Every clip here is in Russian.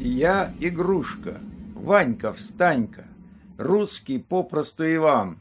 Я игрушка, Ванька, встанька, русский попросту Иван.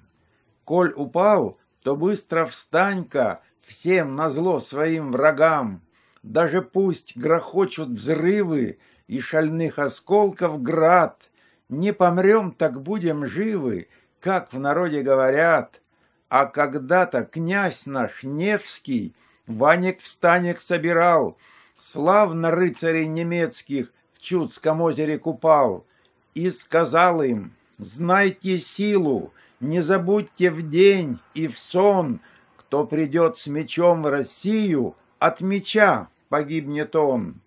Коль упал, то быстро встанька всем назло своим врагам. Даже пусть грохочут взрывы и шальных осколков град, не помрем, так будем живы, как в народе говорят. А когда-то князь наш Невский Ванек, Встанек собирал, славно рыцарей немецких в Чудском озере Купал, и сказал им, «Знайте силу, не забудьте в день и в сон, кто придет с мечом в Россию, от меча погибнет он.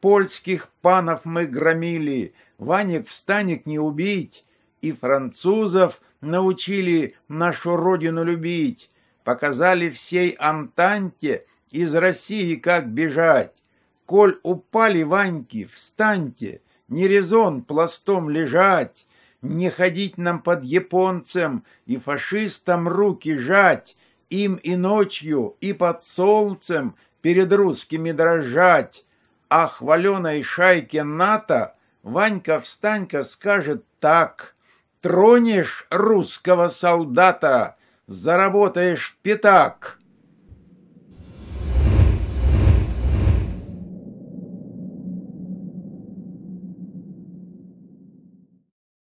Польских панов мы громили, ванек встаник не убить, и французов научили нашу родину любить, показали всей Антанте из России, как бежать. Коль упали Ваньки, встаньте, не резон пластом лежать, не ходить нам под японцем и фашистам руки жать, им и ночью, и под солнцем перед русскими дрожать. А хваленой шайке НАТО Ванька-встанька скажет так. Тронешь русского солдата, заработаешь в пятак.